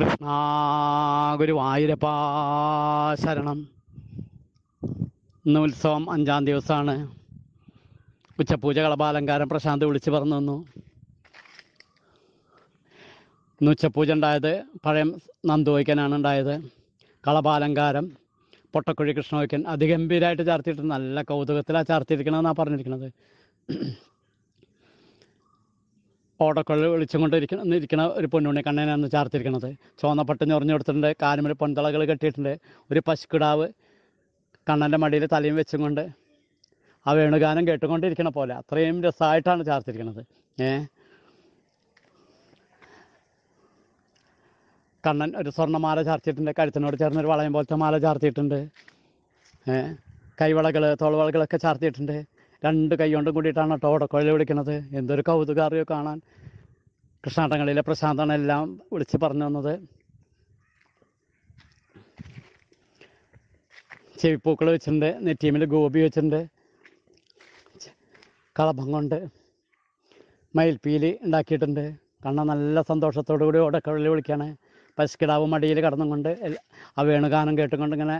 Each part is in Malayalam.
കൃഷ്ണ ഗുരുവായൂരപ്പ ശരണം ഇന്ന് ഉത്സവം അഞ്ചാം ദിവസമാണ് ഉച്ചപൂജ കളഭാലങ്കാരം പ്രശാന്ത് വിളിച്ചു പറഞ്ഞു തന്നു ഇന്ന് ഉച്ചപൂജ ഉണ്ടായത് പഴയ നന്ദുവയ്ക്കനാണ് ഉണ്ടായത് കളഭാലങ്കാരം പൊട്ടക്കുഴി കൃഷ്ണവയ്ക്കൻ അതിഗംഭീരമായിട്ട് ചാർത്തിയിട്ടുണ്ട് നല്ല കൗതുകത്തിലാണ് ചാർത്തിയിരിക്കണമെന്നാണ് പറഞ്ഞിരിക്കുന്നത് വിളിച്ചും കൊണ്ടിരിക്കുന്ന ഇരിക്കുന്ന ഒരു പൊന്നുണ്ണി കണ്ണനാണ് ചാർത്തിരിക്കുന്നത് ചുവന്ന പട്ട് ഉറഞ്ഞു കൊടുത്തിട്ടുണ്ട് കാലുമിൽ പൊന്തളകൾ കെട്ടിയിട്ടുണ്ട് ഒരു പശുക്കിടാവ് കണ്ണൻ്റെ മടിയിൽ തലയും വെച്ചും കൊണ്ട് ആ വേണുഗാനം കേട്ടുകൊണ്ടിരിക്കണ പോലെ അത്രയും രസമായിട്ടാണ് ചാർത്തിരിക്കുന്നത് ഏ കണ്ണൻ ഒരു സ്വർണ്ണമാല ചാർത്തിയിട്ടുണ്ട് കഴുത്തിനോട് ചേർന്ന് ഒരു വളയം പോലത്തെ മാല ചാർത്തിയിട്ടുണ്ട് ഏ കൈവളകൾ തോളവളകളൊക്കെ ചാർത്തിയിട്ടുണ്ട് രണ്ട് കൈകൊണ്ടും കൂടിയിട്ടാണ് കേട്ടോ ഓടക്കുഴൽ വിളിക്കുന്നത് എന്തൊരു കൗതുകാറിയോ കാണാൻ കൃഷ്ണാട്ടങ്ങളിലെ പ്രശാന്താണ് എല്ലാം വിളിച്ച് പറഞ്ഞു തന്നത് ചെവിപ്പൂക്കൾ വെച്ചിട്ടുണ്ട് നെറ്റീമിൽ ഗോപി വെച്ചിട്ടുണ്ട് കളഭം കൊണ്ട് മയിൽപ്പീലി ഉണ്ടാക്കിയിട്ടുണ്ട് കണ്ണ നല്ല സന്തോഷത്തോടു കൂടി ഓടക്കുഴൽ വിളിക്കുകയാണ് പശുക്കിടാവ് മടിയിൽ കടന്നുകൊണ്ട് ആ വേണുഗാനം കേട്ടുകൊണ്ട് ഇങ്ങനെ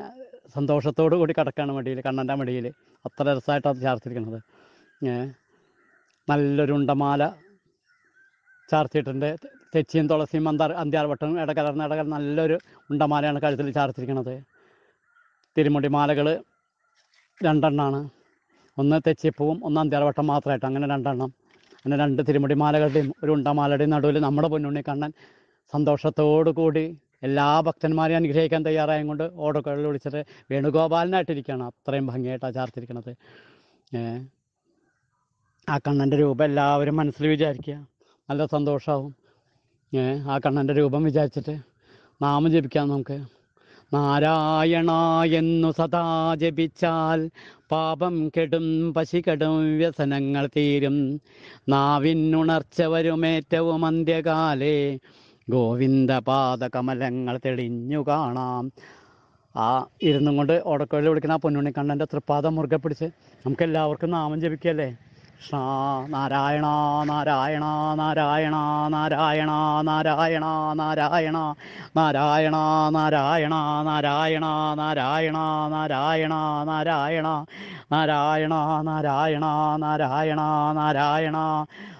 സന്തോഷത്തോടു കൂടി കിടക്കുകയാണ് മടിയിൽ കണ്ണൻ്റെ മടിയിൽ അത്ര രസമായിട്ടാണ് ചാർത്തിരിക്കുന്നത് നല്ലൊരു ഉണ്ടമാല ചാർത്തിയിട്ടുണ്ട് തെച്ചിയും തുളസിയും മന്ദാർ അന്ത്യാർവട്ടം ഇടകലർന്ന ഇടകൽ നല്ലൊരു ഉണ്ടമാലയാണ് കഴുത്തിൽ ചാർത്തിരിക്കുന്നത് തിരുമുടി മാലകൾ രണ്ടെണ്ണമാണ് ഒന്ന് തെച്ചിപ്പൂവും ഒന്ന് അന്ത്യാർവട്ടം മാത്രമായിട്ട് അങ്ങനെ രണ്ടെണ്ണം അങ്ങനെ രണ്ട് തിരുമുടി മാലകളുടെയും ഒരു ഉണ്ടമാലയുടെയും നടുവിൽ നമ്മുടെ പൊന്നുണ്ണി കണ്ണൻ സന്തോഷത്തോടു കൂടി എല്ലാ ഭക്തന്മാരെയും അനുഗ്രഹിക്കാൻ തയ്യാറായത് കൊണ്ട് ഓടക്കുഴൽ വിളിച്ചിട്ട് വേണുഗോപാലനായിട്ടിരിക്കുകയാണ് അത്രയും ഭംഗിയായിട്ടാണ് ചാർത്തിരിക്കണത് ആ കണ്ണൻ്റെ രൂപം എല്ലാവരും മനസ്സിൽ വിചാരിക്കുക നല്ല സന്തോഷമാവും ആ കണ്ണൻ്റെ രൂപം വിചാരിച്ചിട്ട് നാമം ജപിക്കാം നമുക്ക് നാരായണ എന്നു സദാ ജപിച്ചാൽ പാപം കെടും കെടും വ്യസനങ്ങൾ തീരും നാവിനുണർച്ച വരുമേറ്റവും അന്ത്യകാലേ കമലങ്ങൾ തെളിഞ്ഞു കാണാം ആ ഇരുന്നും കൊണ്ട് ഓടക്കോയിൽ വിളിക്കുന്ന ആ പൊന്നുണ്ണിക്കണ്ണൻ്റെ തൃപ്പാദം മുറുകെ പിടിച്ച് നമുക്ക് എല്ലാവർക്കും നാമം ജപിക്കല്ലേ ഷാ നാരായണ നാരായണ നാരായണ നാരായണ നാരായണ നാരായണ നാരായണ നാരായണ നാരായണ നാരായണ നാരായണ നാരായണ നാരായണ നാരായണ നാരായണ നാരായണ